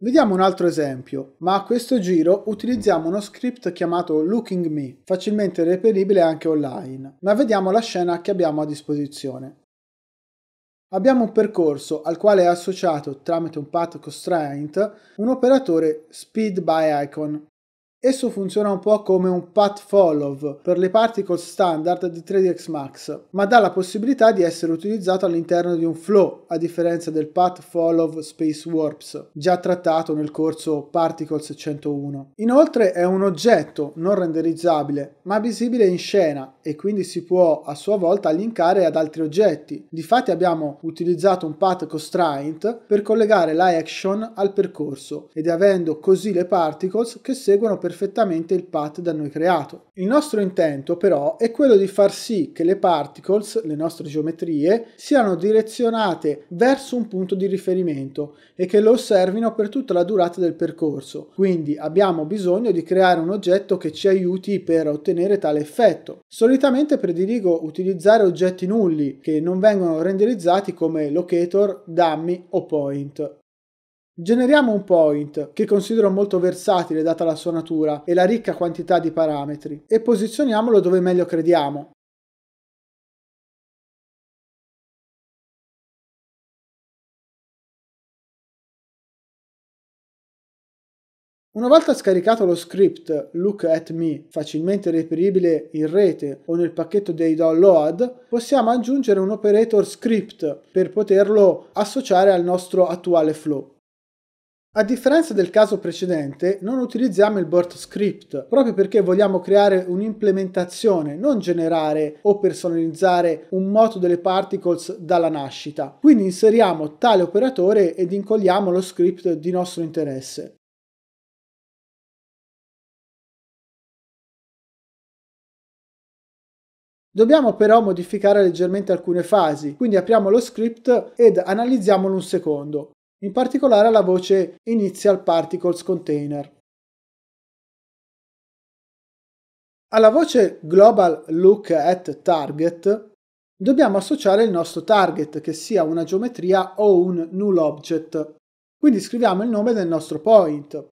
Vediamo un altro esempio, ma a questo giro utilizziamo uno script chiamato Looking Me, facilmente reperibile anche online, ma vediamo la scena che abbiamo a disposizione. Abbiamo un percorso al quale è associato tramite un path constraint un operatore speed by icon Esso funziona un po' come un path follow per le particle standard di 3 dx Max, ma dà la possibilità di essere utilizzato all'interno di un flow, a differenza del path follow space warps, già trattato nel corso Particles 101. Inoltre è un oggetto non renderizzabile, ma visibile in scena e quindi si può a sua volta linkare ad altri oggetti. Difatti abbiamo utilizzato un path constraint per collegare la action al percorso ed avendo così le particles che seguono per perfettamente il path da noi creato. Il nostro intento però è quello di far sì che le particles, le nostre geometrie, siano direzionate verso un punto di riferimento e che lo osservino per tutta la durata del percorso. Quindi abbiamo bisogno di creare un oggetto che ci aiuti per ottenere tale effetto. Solitamente prediligo utilizzare oggetti nulli che non vengono renderizzati come locator, dummy o point Generiamo un point, che considero molto versatile data la sua natura e la ricca quantità di parametri, e posizioniamolo dove meglio crediamo. Una volta scaricato lo script look at me, facilmente reperibile in rete o nel pacchetto dei download, possiamo aggiungere un operator script per poterlo associare al nostro attuale flow. A differenza del caso precedente, non utilizziamo il BERT script proprio perché vogliamo creare un'implementazione, non generare o personalizzare un moto delle particles dalla nascita. Quindi inseriamo tale operatore ed incolliamo lo script di nostro interesse. Dobbiamo però modificare leggermente alcune fasi, quindi apriamo lo script ed analizziamolo un secondo in particolare alla voce Initial Particles Container. Alla voce Global Look at Target dobbiamo associare il nostro target, che sia una geometria o un null object. Quindi scriviamo il nome del nostro point.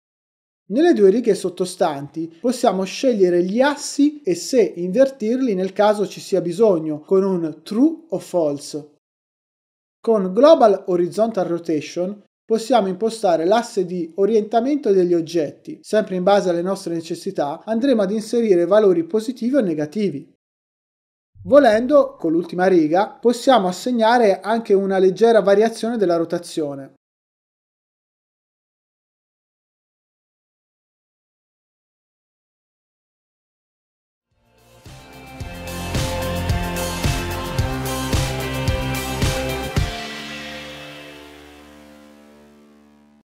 Nelle due righe sottostanti possiamo scegliere gli assi e se invertirli nel caso ci sia bisogno con un true o false. Con Global Horizontal Rotation possiamo impostare l'asse di orientamento degli oggetti. Sempre in base alle nostre necessità andremo ad inserire valori positivi o negativi. Volendo, con l'ultima riga, possiamo assegnare anche una leggera variazione della rotazione.